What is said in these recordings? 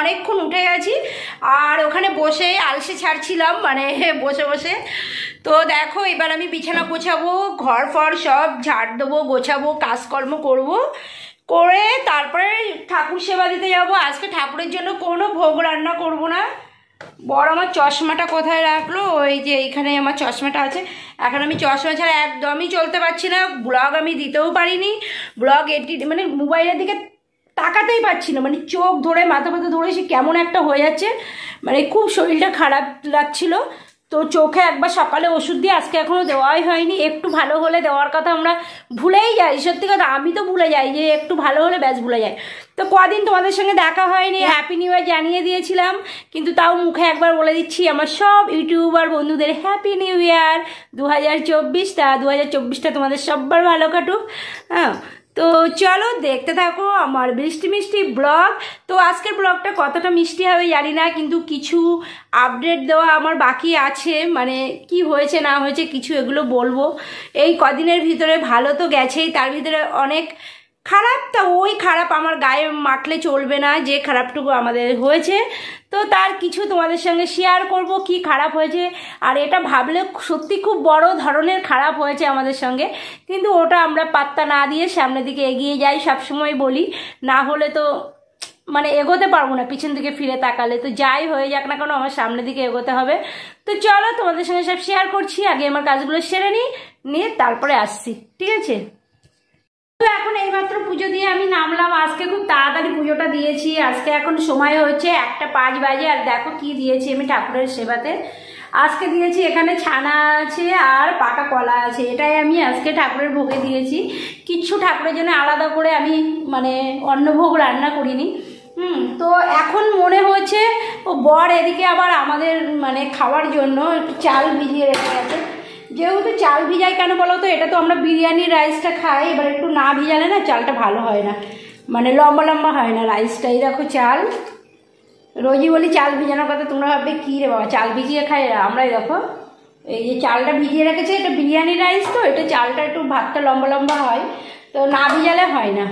অনেকক্ষণ উঠে গেছি আর ওখানে বসে আলসে ছাড়ছিলাম মানে বসে বসে তো দেখো এবার আমি বিছানা গোছাবো ঘর ফর সব ঝাড় দেবো গোছাবো কাজকর্ম করব করে তারপরে ঠাকুর সেবা দিতে যাব আজকে ঠাকুরের জন্য কোনো ভোগ রান্না করব না বড় আমার চশমাটা কোথায় রাখলো ওই যে এইখানে আমার চশমাটা আছে এখন আমি চশমা ছাড়া একদমই চলতে পারছি না ব্লগ আমি দিতেও পারিনি ব্লগ এডিট মানে মোবাইলের দিকে তাকাতেই পাচ্ছি না মানে চোখ ধরে মাথা মাথা ধরে সে কেমন একটা হয়ে যাচ্ছে মানে খুব শরীরটা খারাপ লাগছিল তো চোখে একবার সকালে ওষুধ দিয়ে আজকে এখনও দেওয়াই হয়নি একটু ভালো হলে দেওয়ার কথা আমরা ভুলেই যাই সত্যি কথা আমি তো ভুলে যাই যে একটু ভালো হলে ব্যাস ভুলে যাই তো কদিন তোমাদের সঙ্গে দেখা হয়নি হ্যাপি নিউ ইয়ার জানিয়ে দিয়েছিলাম কিন্তু তাও মুখে একবার বলে দিচ্ছি আমার সব ইউটিউবার বন্ধুদের হ্যাপি নিউ ইয়ার দু হাজার চব্বিশটা দু হাজার চব্বিশটা তোমাদের সববার ভালো কাটুক হ্যাঁ তো চলো দেখতে থাকো আমার মিষ্টি মিষ্টি ব্লগ তো আজকের ব্লগটা কতটা মিষ্টি হবে জানি না কিন্তু কিছু আপডেট দেওয়া আমার বাকি আছে মানে কি হয়েছে না হয়েছে কিছু এগুলো বলবো এই কদিনের ভিতরে ভালো তো গেছেই তার ভিতরে অনেক খারাপ তা ওই খারাপ আমার গায়ে মাখলে চলবে না যে খারাপটুকু আমাদের হয়েছে তো তার কিছু তোমাদের সঙ্গে শেয়ার করব কি খারাপ হয়েছে আর এটা ভাবলে সত্যি খুব বড় ধরনের খারাপ হয়েছে আমাদের সঙ্গে কিন্তু ওটা আমরা পাত্তা না দিয়ে সামনের দিকে এগিয়ে যাই সবসময় বলি না হলে তো মানে এগোতে পারবো না পিছন দিকে ফিরে তাকালে তো যাই হয়ে যাক না কেন আমার সামনের দিকে এগোতে হবে তো চলো তোমাদের সঙ্গে সব শেয়ার করছি আগে আমার কাজগুলো সেরে নিই নিয়ে তারপরে আসছি ঠিক আছে তো এখন এইমাত্র পুজো দিয়ে আমি নামলাম আজকে খুব তাড়াতাড়ি পুজোটা দিয়েছি আজকে এখন সময় হচ্ছে একটা পাঁচ বাজে আর দেখো কি দিয়েছি আমি ঠাকুরের সেবাতে আজকে দিয়েছি এখানে ছানা আছে আর পাকা কলা আছে এটাই আমি আজকে ঠাকুরের ভোগে দিয়েছি কিচ্ছু ঠাকুরের জন্য আলাদা করে আমি মানে অন্নভোগ রান্না করিনি হুম তো এখন মনে হচ্ছে ও বর এদিকে আবার আমাদের মানে খাওয়ার জন্য একটু চাল ভিজিয়ে রেখে গেছে যেহেতু চাল ভিজাই কেন বলো তো এটা তো আমরা বিরিয়ানির রাইসটা খাই এবার একটু না ভিজালে না চালটা ভালো হয় না মানে লম্বা লম্বা হয় না রাইসটা এই দেখো চাল রোজই বলি চাল ভিজানোর কথা তোমরা ভাববে কী রে বাবা চাল ভিজিয়ে খাই আমরা এই দেখো এই যে চালটা ভিজিয়ে রেখেছে এটা বিরিয়ানি রাইস তো এটা চালটা একটু ভাতটা লম্বা লম্বা হয় তো না ভিজালে হয় না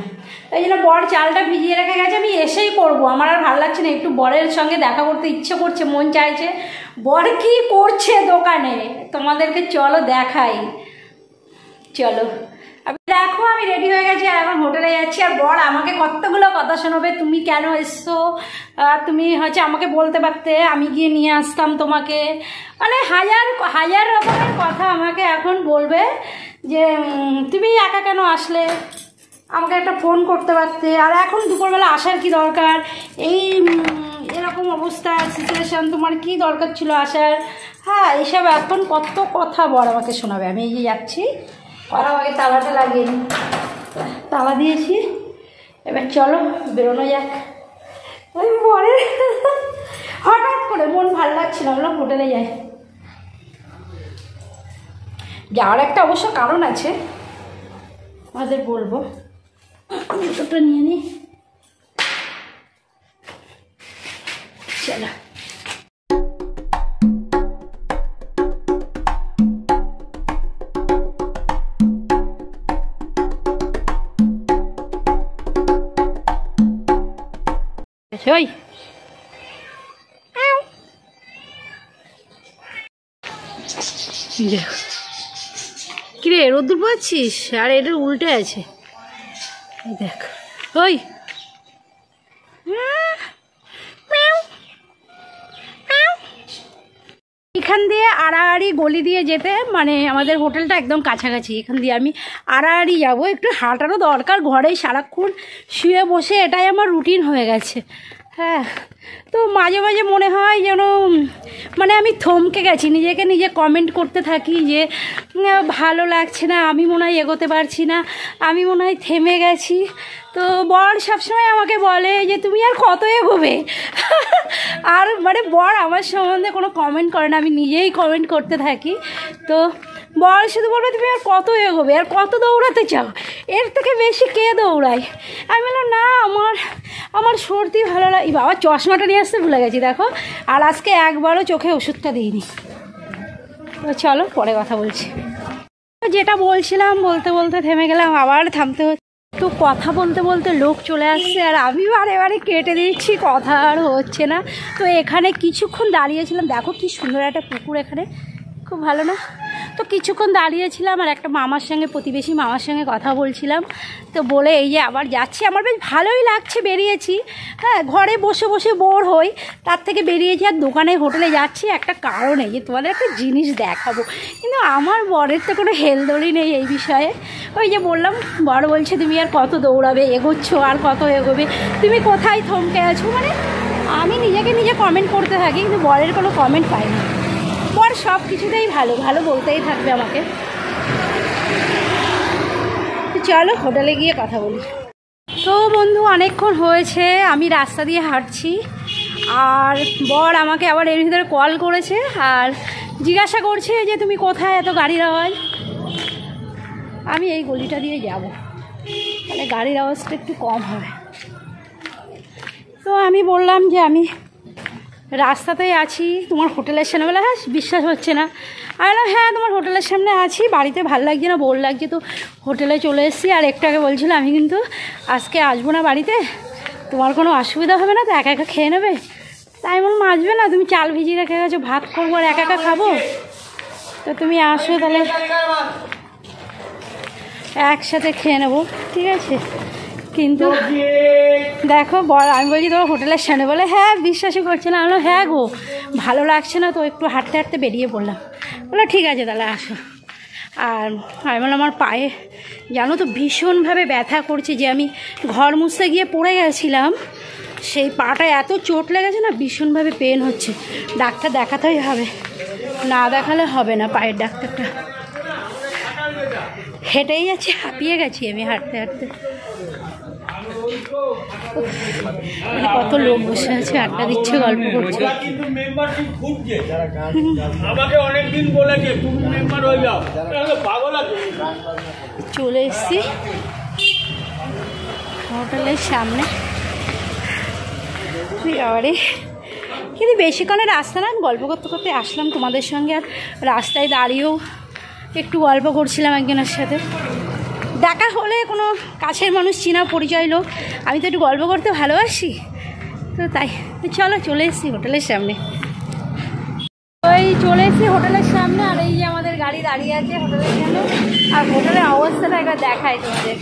তাই জন্য বর চালটা ভিজিয়ে রেখে গেছে আমি এসেই করবো আমার আর ভালো লাগছে না একটু বরের সঙ্গে দেখা করতে ইচ্ছে করছে মন চাইছে বর কি করছে দোকানে তোমাদেরকে চলো দেখাই চলো দেখো আমি রেডি হয়ে গেছি আর এখন হোটেলে যাচ্ছি আর বল আমাকে কতগুলো কথা শোনাবে তুমি কেন এসছো তুমি হচ্ছে আমাকে বলতে পারতে আমি গিয়ে নিয়ে আসতাম তোমাকে মানে হাজার হাজার রকমের কথা আমাকে এখন বলবে যে তুমি একা কেন আসলে আমাকে একটা ফোন করতে পারতে আর এখন দুপুরবেলা আসার কি দরকার এই এরকম অবস্থা সিচুয়েশান তোমার কি দরকার ছিল আসার হ্যাঁ এসব এখন কত কথা বল আমাকে শোনাবে আমি এই যে যাচ্ছি ওরা আমাকে তালাটা লাগিয়ে তালা দিয়েছি এবার চলো বেরোনো যাক ওই পরে হঠাৎ করে মন ভালো লাগছিল বললাম হোটেলে যাই যাওয়ার একটা অবশ্য কারণ আছে আমাদের বলবো দুটোটা নিয়ে নিই চলো ওই কিরে রোদ্দুর পাচ্ছিস আর এটার উল্টে আছে দেখ ওই এখান দিয়ে আড়াআড়ি গলি দিয়ে যেতে মানে আমাদের হোটেলটা একদম কাছাকাছি এখান দিয়ে আমি আড়াআড়ি যাবো একটু হাঁটারও দরকার ঘরে সারাক্ষণ শুয়ে বসে এটাই আমার রুটিন হয়ে গেছে হ্যাঁ তো মাঝে মাঝে মনে হয় যেন মানে আমি থমকে গেছি নিজেকে নিজে কমেন্ট করতে থাকি যে ভালো লাগছে না আমি মনে হয় এগোতে পারছি না আমি মনে হয় থেমে গেছি তো বর সবসময় আমাকে বলে যে তুমি আর কত এগোবে আর মানে বর আমার সম্বন্ধে কোনো কমেন্ট করে না আমি নিজেই কমেন্ট করতে থাকি তো বয়স শুধু বলবে তুমি আর কত এগোবে আর কত দৌড়াতে চাও এর থেকে বেশি কে দৌড়ায় আমি বললাম না আমার আমার সর্দি ভালো লাগে বাবা চশমাটা নিয়ে আসতে ভুলে গেছি দেখো আর আজকে একবারও চোখে ওষুধটা দিইনি চলো পরে কথা বলছি যেটা বলছিলাম বলতে বলতে থেমে গেলাম আবার থামতে হচ্ছে তো কথা বলতে বলতে লোক চলে আসছে আর আমি বারে বারে কেটে দিচ্ছি কথা আর হচ্ছে না তো এখানে কিছুক্ষণ দাঁড়িয়েছিলাম দেখো কি সুন্দর একটা পুকুর এখানে খুব ভালো না কিছুক্ষণ দাঁড়িয়েছিলাম আর একটা মামার সঙ্গে প্রতিবেশী মামার সঙ্গে কথা বলছিলাম তো বলে এই যে আবার যাচ্ছি আমার বেশ ভালোই লাগছে বেরিয়েছি হ্যাঁ ঘরে বসে বসে বোর হই তার থেকে বেরিয়েছি আর দোকানে হোটেলে যাচ্ছি একটা কারণে যে তোমাদের একটা জিনিস দেখাবো কিন্তু আমার বরের তো কোনো হেলদড়ি নেই এই বিষয়ে ওই যে বললাম বর বলছে তুমি আর কত দৌড়াবে এগোচ্ছো আর কত এগোবে তুমি কোথায় থমকে আছো মানে আমি নিজেকে নিজে কমেন্ট করতে থাকি কিন্তু বরের কোনো কমেন্ট পাইনি পর সব কিছুতেই ভালো ভালো বলতেই থাকবে আমাকে চলো হোটেলে গিয়ে কথা বলি তো বন্ধু অনেকক্ষণ হয়েছে আমি রাস্তা দিয়ে হাঁটছি আর বর আমাকে আবার এর ভিতরে কল করেছে আর জিজ্ঞাসা করছে যে তুমি কোথায় এত গাড়ির আওয়াজ আমি এই গলিটা দিয়ে যাব তাহলে গাড়ির আওয়াজটা একটু কম হবে তো আমি বললাম যে আমি রাস্তাতেই আছি তোমার হোটেলের সামনে বলে হ্যাঁ বিশ্বাস হচ্ছে না আমি বললাম হ্যাঁ তোমার হোটেলের সামনে আছি বাড়িতে ভাল লাগছে না বোর লাগছে তো হোটেলে চলে এসেছি আর একটু আগে বলছিল আমি কিন্তু আজকে আসবো না বাড়িতে তোমার কোনো অসুবিধা হবে না তো একা একা খেয়ে নেবে তাই বললাম আসবে না তুমি চাল ভিজিয়ে রেখে গেছো ভাত করবো আর একা একা খাবো তো তুমি আসো তাহলে একসাথে খেয়ে নেবো ঠিক আছে কিন্তু দেখো আমি বলছি তোমার হোটেলের সামনে বলে হ্যাঁ বিশ্বাসই করছে না আমরা হ্যাঁ গো ভালো লাগছে না তো একটু হাঁটতে হাঁটতে বেরিয়ে পড়লাম বললো ঠিক আছে তাহলে আসো আর আমি বললাম আমার পায়ে জানো তো ভীষণভাবে ব্যথা করছে যে আমি ঘর মুছতে গিয়ে পড়ে গেছিলাম সেই পাটা এত চোট লেগেছে না ভীষণভাবে পেন হচ্ছে ডাক্তার দেখাতেই হবে না দেখালে হবে না পায়ের ডাক্তারটা হেঁটেই যাচ্ছি হাঁপিয়ে গেছি আমি হাঁটতে হাঁটতে মানে কত লোক বসে আছে আড্ডা দিচ্ছে গল্প করছে আমাকে অনেকদিন বলেছে তুমি মেম্বার হয়ে যাও তাহলে পাগল আছে চলে এসছি হোটেলের সামনে আরে কিন্তু বেশিক্ষণের রাস্তা না গল্প করতে করতে আসলাম তোমাদের সঙ্গে আর রাস্তায় দাঁড়িয়েও একটু গল্প করছিলাম একজনের সাথে দেখা হলে কোনো কাছের মানুষ চেনা পরিচয় লোক আমি তো একটু গল্প করতে ভালোবাসি তো তাই চলো চলে এসছি হোটেলের সামনে ওই চলে এসছি হোটেলের সামনে আর এই যে আমাদের গাড়ি দাঁড়িয়ে আছে হোটেলের সামনে আর হোটেলের অবস্থাটা একবার দেখায় তোমাদের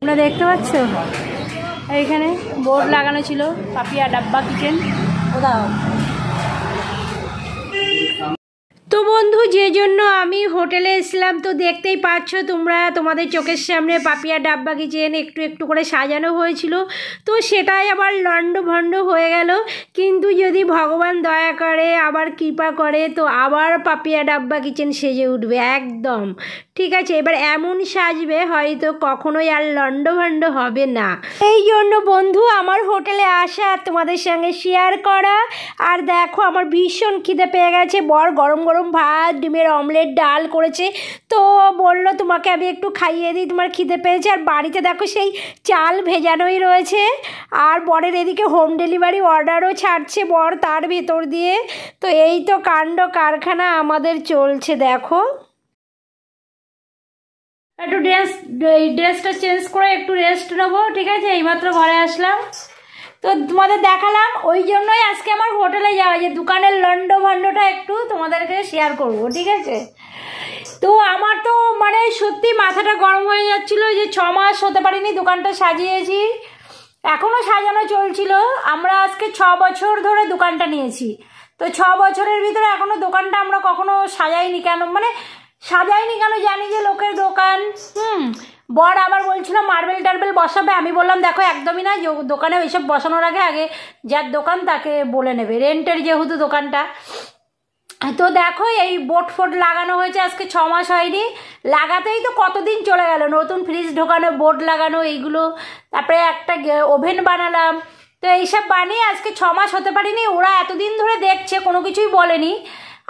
তোমরা দেখতে পাচ্ছ এইখানে বোর্ড লাগানো ছিল পাপিয়া ডাব্বা কিচেন ওদাও তো বন্ধু যে জন্য আমি হোটেলে এসলাম তো দেখতেই পাচ্ছ তোমরা তোমাদের চোখের সামনে পাপিয়া ডাব্বা কিচেন একটু একটু করে সাজানো হয়েছিল তো সেটাই আবার লণ্ডভণ্ড হয়ে গেল কিন্তু যদি ভগবান দয়া করে আবার কৃপা করে তো আবার পাপিয়া ডাব্বা কিচেন সেজে উঠবে একদম ঠিক আছে এবার এমন সাজবে হয়তো কখনোই আর লণ্ডভণ্ড হবে না এই জন্য বন্ধু আমার হোটেলে আসা তোমাদের সঙ্গে শেয়ার করা আর দেখো আমার ভীষণ খিদে পেয়ে গেছে বর গরম গরম গরম ভাত ডিমের অমলেট ডাল করেছে তো বললো তোমাকে আমি একটু খাইয়ে দিই তোমার খিদে পেয়েছে আর বাড়িতে দেখো সেই চাল ভেজানোই রয়েছে আর বরের এদিকে হোম ডেলিভারি অর্ডারও ছাড়ছে বর তার ভেতর দিয়ে তো এই তো কাণ্ড কারখানা আমাদের চলছে দেখো একটু ড্রেস এই ড্রেসটা চেঞ্জ করে একটু রেস্ট নেবো ঠিক আছে এইমাত্র ঘরে আসলাম তো তোমাদের দেখালাম ওই জন্যই আজকে আমার হোটেলে যাওয়া যে দোকানের লন্ড ভণ্ডটা একটু তোমাদেরকে শেয়ার করব ঠিক আছে তো আমার তো মানে সত্যি মাথাটা গরম হয়ে যাচ্ছিল যে ছ মাস হতে পারিনি দোকানটা সাজিয়েছি এখনও সাজানো চলছিল আমরা আজকে ছ বছর ধরে দোকানটা নিয়েছি তো ছ বছরের ভিতরে এখনও দোকানটা আমরা কখনো সাজাইনি কেন মানে সাজাইনি কেন জানি যে লোকের দোকান হুম বর আবার বলছিল মার্বেল টার্বেল বসাবে আমি বললাম দেখো একদমই না দোকানে ওইসব বসানোর আগে আগে যার দোকান তাকে বলে নেবে রেন্টের যেহেতু দোকানটা তো দেখো এই বোট ফোট লাগানো হয়েছে আজকে ছ মাস হয়নি লাগাতেই তো কতদিন চলে গেল নতুন ফ্রিজ ঢোকানো বোট লাগানো এইগুলো তারপরে একটা ওভেন বানালাম তো এইসব বানিয়ে আজকে ছ মাস হতে পারিনি ওরা এতদিন ধরে দেখছে কোনো কিছুই বলেনি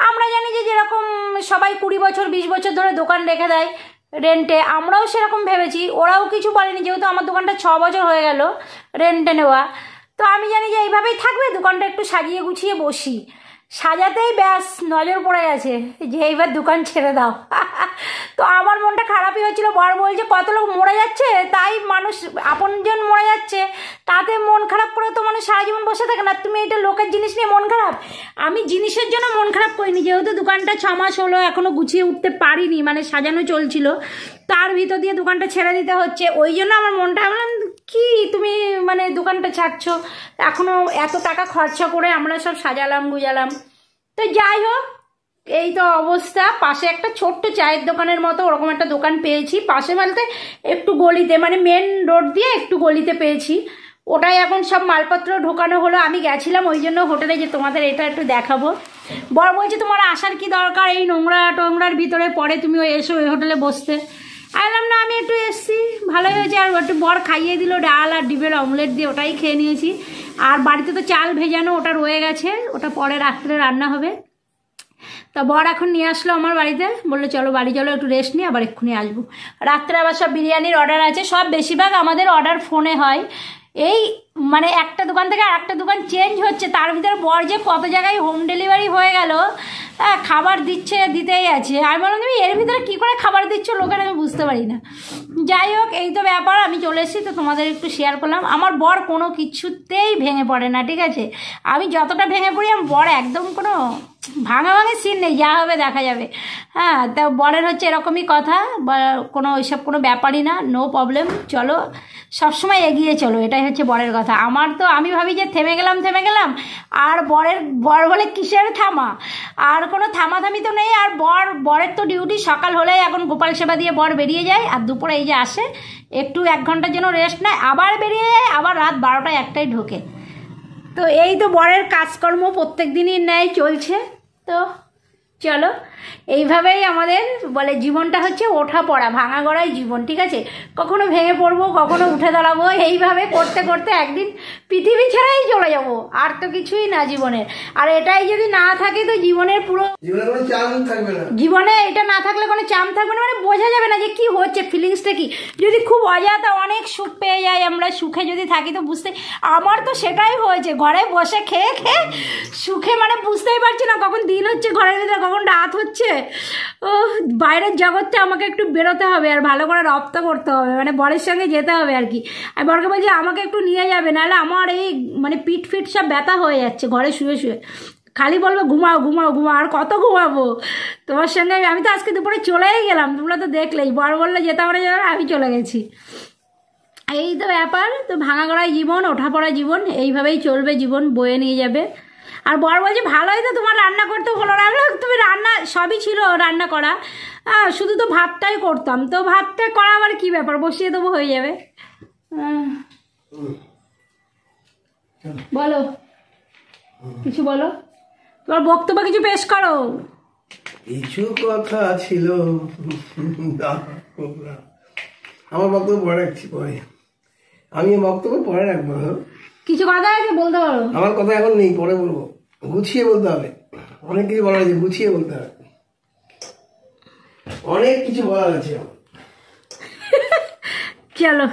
আমরা জানি যে যেরকম সবাই কুড়ি বছর বিশ বছর ধরে দোকান রেখে দেয় রেন্টে আমরাও সেরকম ভেবেছি ওরাও কিছু বলেনি যেহেতু আমার দোকানটা ছ বছর হয়ে গেল রেন্টে নেওয়া তো আমি জানি যে এইভাবেই থাকবে দোকানটা একটু সাজিয়ে গুছিয়ে বসি সাজাতেই ব্যাস নজর পড়ে গেছে যে এইবার দোকান ছেড়ে দাও তো আমার মনটা খারাপই হচ্ছিলো বর বলছে কত লোক মরে যাচ্ছে তাই মানুষ আপনজন মরে যাচ্ছে খারাপ করে তো মানুষ সারা জীবন বসে থাকে না তুমি এটা লোকের জিনিস নিয়ে মন খারাপ আমি জিনিসের জন্য মন খারাপ করিনি যেহেতু দোকানটা ছ মাস হলো এখনো গুছিয়ে উঠতে পারিনি মানে সাজানো চলছিল তার ভিতর দিয়ে দোকানটা ছেড়ে দিতে হচ্ছে ওই জন্য আমার মনটা বললাম কি তুমি মানে দোকানটা ছাড়ছো এখনও এত টাকা খরচা করে আমরা সব সাজালাম গুজালাম তো যাই হোক এই তো অবস্থা পাশে একটা ছোট্ট চায়ের দোকানের মতো ওরকম একটা দোকান পেয়েছি পাশে বলতে একটু গলিতে মানে মেন রোড দিয়ে একটু গলিতে পেয়েছি ওটাই এখন সব মালপত্র ঢোকানো হলো আমি গেছিলাম ওই জন্য হোটেলে যে তোমাদের এটা একটু দেখাবো বর বলছে তোমার আসার কি দরকার এই নোংরা টোংরার ভিতরে পরে তুমি ওই এসো ওই হোটেলে বসতে আইলাম না আমি একটু এসছি ভালোই হয়েছে আর একটু বর খাইয়ে দিল ডাল আর ডিবের অমলেট দিয়ে ওটাই খেয়ে নিয়েছি আর বাড়িতে তো চাল ভেজানো ওটা রয়ে গেছে ওটা পরে রাত্রে রান্না হবে তা বর এখন নিয়ে আসলো আমার বাড়িতে বললো চলো বাড়ি চলো একটু রেস্ট নিয়ে আবার এক্ষুনি আসবো রাত্রে আবার সব বিরিয়ানির অর্ডার আছে সব বেশিরভাগ আমাদের অর্ডার ফোনে হয় এই মানে একটা দোকান থেকে আরেকটা একটা দোকান চেঞ্জ হচ্ছে তার ভিতরে বর যে কত জায়গায় হোম ডেলিভারি হয়ে গেল হ্যাঁ, খাবার দিচ্ছে দিতেই আছে আমি বললাম তুমি এর ভিতরে কী করে খাবার দিচ্ছ লোকের আমি বুঝতে পারি না যাই হোক এই তো ব্যাপার আমি চলে এসেছি তো তোমাদের একটু শেয়ার করলাম আমার বর কোনো কিছুতেই ভেঙে পড়ে না ঠিক আছে আমি যতটা ভেঙে পড়ি আমার বর একদম কোনো ভাঙা ভাঙি সিন নেই যা হবে দেখা যাবে হ্যাঁ তা বরের হচ্ছে এরকমই কথা বা কোনো ওইসব কোনো ব্যাপারই না নো প্রবলেম চলো সবসময় এগিয়ে চলো এটাই হচ্ছে বরের কথা আমার তো আমি ভাবি যে থেমে গেলাম থেমে গেলাম আর বরের বর বলে কিসের থামা আর কোনো থামাথামি তো নেই আর বর বরের তো ডিউটি সকাল হলেই এখন গোপাল সেবা দিয়ে বর বেরিয়ে যায় আর দুপুরে এই যে আসে একটু এক ঘন্টার জন্য রেস্ট নেয় আবার বেরিয়ে যায় আবার রাত বারোটায় একটাই ঢোকে তো এই তো বরের কাজকর্ম প্রত্যেক দিনই ন্যায় চলছে ¡Gracias! চলো এইভাবেই আমাদের বলে জীবনটা হচ্ছে ওঠা পড়া ভাঙা গড়াই জীবন ঠিক আছে কখনো ভেঙে পড়বো কখনো উঠে দাঁড়াবো এইভাবে করতে করতে একদিন পৃথিবী ছাড়াই চলে যাব আর তো কিছুই না জীবনের আর এটাই যদি না থাকে তো জীবনের পুরো জীবনে এটা না থাকলে কোনো চাম থাকবে না মানে বোঝা যাবে না যে কি হচ্ছে ফিলিংসটা কি যদি খুব অজাতা অনেক সুখ পেয়ে যায় আমরা সুখে যদি থাকি তো বুঝতে আমার তো সেটাই হয়েছে ঘরে বসে খেয়ে খেয়ে সুখে মানে বুঝতেই পারছি না কখন দিন হচ্ছে ঘরের ভিতরে এখন রাত হচ্ছে ও বাইরের জগৎতে আমাকে একটু বেরোতে হবে আর ভালো করে রপ্ত করতে হবে মানে বরের সঙ্গে যেতে হবে আর কি আর বরকে বলছি আমাকে একটু নিয়ে যাবে নাহলে আমার এই মানে পিঠ ফিট সব ব্যথা হয়ে যাচ্ছে ঘরে শুয়ে শুয়ে খালি বলবো ঘুমাও ঘুমাও ঘুমাও আর কত ঘুমাবো তোমার সঙ্গে আমি তো আজকে দুপুরে চলেই গেলাম তোমরা তো দেখলেই বর বললে যেতে পারে যেতাম আমি চলে গেছি এই তো ব্যাপার তো ভাঙা গড়া জীবন ওঠা পড়া জীবন এইভাবেই চলবে জীবন বয়ে নিয়ে যাবে আর বর বলছে ভালোই তো তোমার রান্না করতে ভালো লাগলো তুমি রান্না সবই ছিল রান্না করা শুধু তো ভাতটাই করতাম তো ভাতটা করা আবার কী ব্যাপার বসিয়ে দেবো হয়ে যাবে বলো কিছু বলো তোমার বক্তব্য কিছু পেশ করো কিছু কথা ছিল আমার বক্তব্য পরে রাখছি পরে আমি বক্তব্য পরে রাখবো হ্যাঁ? কিছু কথা আছে বলতে পারো আমার কথা এখন নেই পরে বলবো গুছিয়ে বলতে হবে অনেক কিছু বলার আছে গুছিয়ে বলতে হবে অনেক কিছু বলার আছে চলো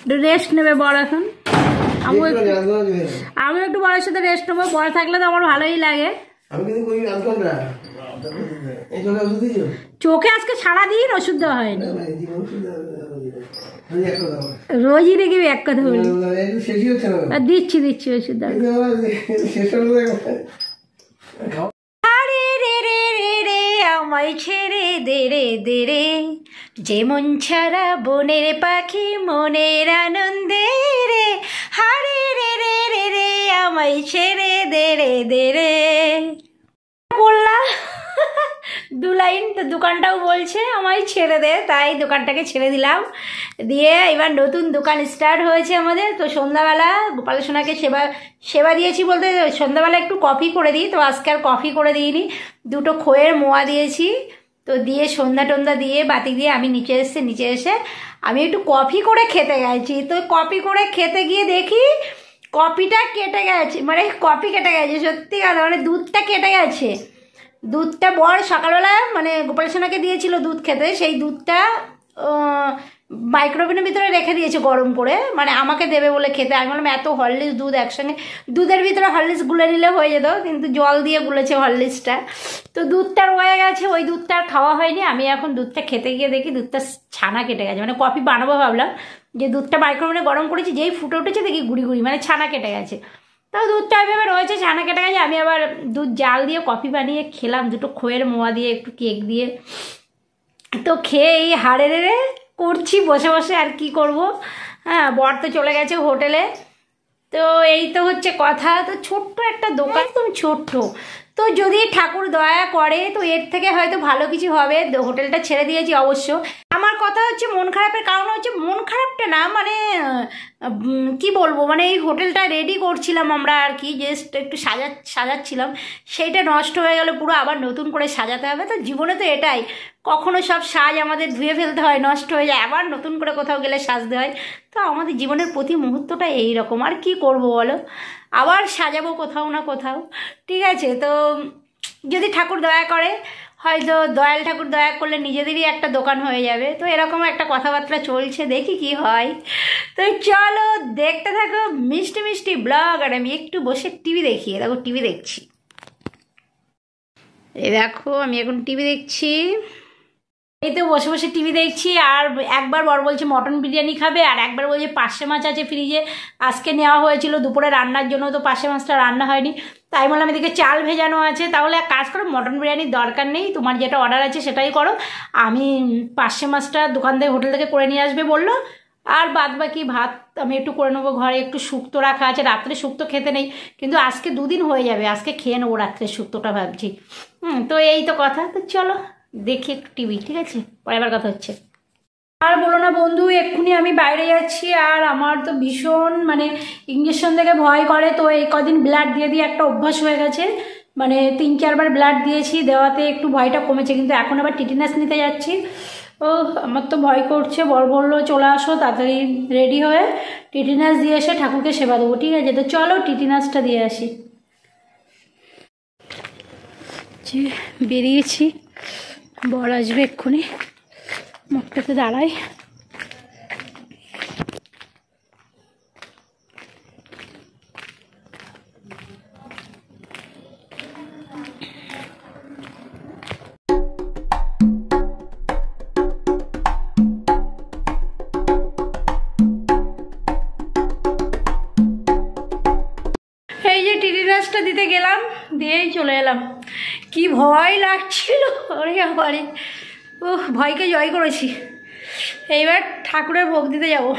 একটু রেস্ট নেবে বড় এখন আমি আমি একটু মানে বড়ের সাথে রেস্ট নেবো বড় থাকলে তো আমার ভালোই লাগে আমি কিন্তু চোখে আজকে সারাদিন ওষুধ দেওয়া হয়নি রোজই দেখি এক কথা বলি দিচ্ছি দিচ্ছি ওষুধ আমায় ছেড়ে দেরে দেরে যেমন ছাড়া বনের পাখি মনের আনন্দে রে হারে রে রে রে রে আমায় ছেড়ে দেরে দেরে বললাম দু লাইন তো দোকানটাও বলছে আমায় ছেড়ে দে তাই দোকানটাকে ছেড়ে দিলাম দিয়ে এবার নতুন দোকান স্টার্ট হয়েছে আমাদের তো সন্ধ্যাবেলা গোপাল সোনাকে সেবা সেবা দিয়েছি বলতে সন্ধ্যাবেলা একটু কফি করে দিই তো আজকে আর কফি করে দিইনি দুটো খোয়ের মোয়া দিয়েছি তো দিয়ে সন্ধ্যা টন্ধা দিয়ে বাতি দিয়ে আমি নিচে এসে নিচে এসে আমি একটু কফি করে খেতে গেছি তো কপি করে খেতে গিয়ে দেখি কপিটা কেটে গেছে মানে কপি কেটে গেছে সত্যি কথা মানে দুধটা কেটে গেছে দুধটা বর সকালবেলা মানে গোপাল সোনাকে দিয়েছিল দুধ খেতে সেই দুধটা মাইক্রোভেনের ভিতরে রেখে দিয়েছে গরম করে মানে আমাকে দেবে বলে খেতে আমি বললাম এত হরলিক্স দুধ একসঙ্গে দুধের ভিতরে হরলিক্স গুলে নিলে হয়ে যেত কিন্তু জল দিয়ে গুলেছে হরলিক্সটা তো দুধটা রয়ে গেছে ওই দুধটা আর খাওয়া হয়নি আমি এখন দুধটা খেতে গিয়ে দেখি দুধটা ছানা কেটে গেছে মানে কফি বানাবো ভাবলাম যে দুধটা মাইক্রোভেনে গরম করেছি যেই ফুটে উঠেছে দেখি গুড়ি গুড়ি মানে ছানা কেটে গেছে তাও দুধটা এভাবে রয়েছে ছানা কেটে গেছে আমি আবার দুধ জাল দিয়ে কফি বানিয়ে খেলাম দুটো খোয়ের মোয়া দিয়ে একটু কেক দিয়ে তো খেয়ে এই হাড়ে রেড়ে করছি বসে বসে আর কি করব হ্যাঁ বর তো চলে গেছে হোটেলে তো এই তো হচ্ছে কথা তো ছোট্ট একটা দোকান একদম ছোট্ট তো যদি ঠাকুর দয়া করে তো এর থেকে হয়তো ভালো কিছু হবে হোটেলটা ছেড়ে দিয়েছি অবশ্য আমার কথা হচ্ছে মন খারাপের কারণ হচ্ছে মন খারাপটা না মানে কি বলবো মানে এই হোটেলটা রেডি করছিলাম আমরা আর কি জাস্ট একটু সাজা সাজাচ্ছিলাম সেইটা নষ্ট হয়ে গেলে পুরো আবার নতুন করে সাজাতে হবে তো জীবনে তো এটাই কখনো সব সাজ আমাদের ধুয়ে ফেলতে হয় নষ্ট হয়ে যায় আবার নতুন করে কোথাও গেলে সাজতে হয় তো আমাদের জীবনের প্রতি মুহূর্তটা এই রকম আর কি করব বলো আবার সাজাবো কোথাও না কোথাও ঠিক আছে তো যদি ঠাকুর দয়া করে হয়তো দয়াল ঠাকুর দয়া করলে নিজেদেরই একটা দোকান হয়ে যাবে তো এরকম একটা কথাবার্তা চলছে দেখি কি হয় তো চলো দেখতে থাকো মিষ্টি মিষ্টি ব্লগ আর আমি একটু বসে টিভি দেখি দেখো টিভি দেখছি এই দেখো আমি এখন টিভি দেখছি এই তো বসে বসে টিভি দেখছি আর একবার বর বলছে মটন বিরিয়ানি খাবে আর একবার বলছে পাশে মাছ আছে ফ্রিজে আজকে নেওয়া হয়েছিল দুপুরে রান্নার জন্য তো পার্শে মাছটা রান্না হয়নি তাই বললাম এদিকে চাল ভেজানো আছে তাহলে এক কাজ করো মটন বিরিয়ানির দরকার নেই তোমার যেটা অর্ডার আছে সেটাই করো আমি পাঁচশো মাছটা দোকান থেকে হোটেল থেকে করে নিয়ে আসবে বললো আর বাদ বাকি ভাত আমি একটু করে নেবো ঘরে একটু শুক্তো রাখা আছে রাত্রে শুক্তো খেতে নেই কিন্তু আজকে দুদিন হয়ে যাবে আজকে খেয়ে নেবো রাত্রে শুক্তোটা ভাবছি হুম তো এই তো কথা তো চলো দেখি একটু টিভি ঠিক আছে পরে আবার কথা হচ্ছে আর বলো না বন্ধু এক্ষুনি আমি বাইরে যাচ্ছি আর আমার তো ভীষণ মানে ইঞ্জেকশন থেকে ভয় করে তো এই কদিন ব্লাড দিয়ে দিয়ে একটা অভ্যাস হয়ে গেছে মানে তিন চারবার ব্লাড দিয়েছি দেওয়াতে একটু ভয়টা কমেছে কিন্তু এখন আবার টিটিনাস নিতে যাচ্ছি ও আমার তো ভয় করছে বর বললো চলে আসো তাড়াতাড়ি রেডি হয়ে টিটিনাস দিয়ে এসে ঠাকুরকে সেবা দেবো ঠিক আছে তো চলো টিটিনাসটা দিয়ে আসি বেরিয়েছি বর আসবে এক্ষুনি মুখটাতে দাঁড়াই দিতে গেলাম দিয়েই চলে এলাম কি ভয় লাগছিল ওরে আমারে ও ভয়কে জয় করেছি এইবার ঠাকুরের ভোগ দিতে যাবো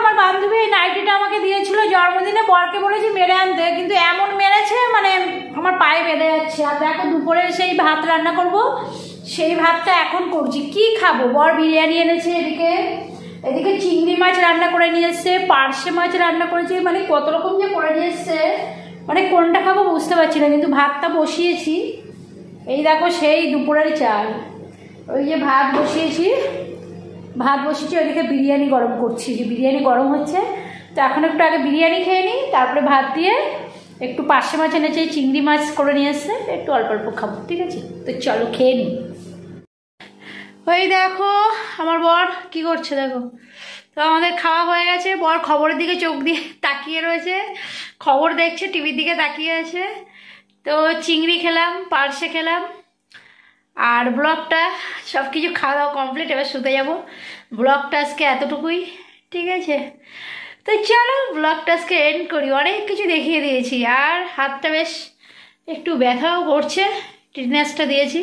আমার বান্ধবী এই নাইটিটা আমাকে দিয়েছিল জন্মদিনে বরকে বলেছি মেরে আনতে কিন্তু এমন মেরেছে মানে আমার পায়ে বেঁধে যাচ্ছে আর দেখো দুপুরে সেই ভাত রান্না করব সেই ভাতটা এখন করছি কি খাবো বর বিরিয়ানি এনেছে এদিকে এদিকে চিংড়ি মাছ রান্না করে নিয়ে এসছে পার্শে মাছ রান্না করেছে মানে কত রকম যে করে নিয়ে এসছে মানে কোনটা খাবো বুঝতে পারছি না কিন্তু ভাতটা বসিয়েছি এই দেখো সেই দুপুরের চাল ওই যে ভাত বসিয়েছি ভাত বসিয়েছি ওইদিকে বিরিয়ানি গরম করছি যে বিরিয়ানি গরম হচ্ছে তো এখন একটু আগে বিরিয়ানি খেয়ে নিই তারপরে ভাত দিয়ে একটু পাশে মাছ এনেছে চিংড়ি মাছ করে নিয়ে এসছে একটু অল্প অল্প খাবো ঠিক আছে তো চলো খেয়ে নিই ওই দেখো আমার বর কি করছে দেখো তো আমাদের খাওয়া হয়ে গেছে বর খবরের দিকে চোখ দিয়ে তাকিয়ে রয়েছে খবর দেখছে টিভির দিকে তাকিয়ে আছে তো চিংড়ি খেলাম পার্সে খেলাম আর ব্লগটা সব কিছু খাওয়া দাওয়া কমপ্লিট এবার শুতে যাব ব্লগটা আজকে এতটুকুই ঠিক আছে তো চলো ব্লগটা আজকে এন্ড করি অনেক কিছু দেখিয়ে দিয়েছি আর হাতটা বেশ একটু ব্যথাও করছে টিটনেসটা দিয়েছি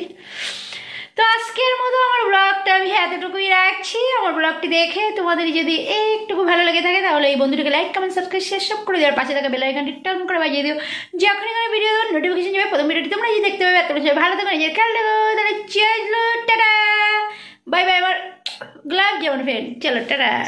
তো আজকের মতো আমার ব্লগটা আমি এতটুকুই রাখছি আমার ব্লগটি দেখে তোমাদের যদি একটুকু ভালো লেগে থাকে তাহলে এই বন্ধুটিকে লাইক কমেন্ট সাবস্ক্রাইব শেষ সব করে দেওয়ার পাশে থাকা বেলাইকানটি টার্ন করে বাজিয়ে দিও যখন এখানে ভিডিও দেবো নোটিফিকেশন যাবে প্রথম ভিডিওটি তোমরা যদি দেখতে পাবে এত ভালো থাকো নিজের খেয়াল দেবো তাহলে চলো বাই বাই আমার গ্লাভ যেমন ফ্রেন্ড চলো টাটা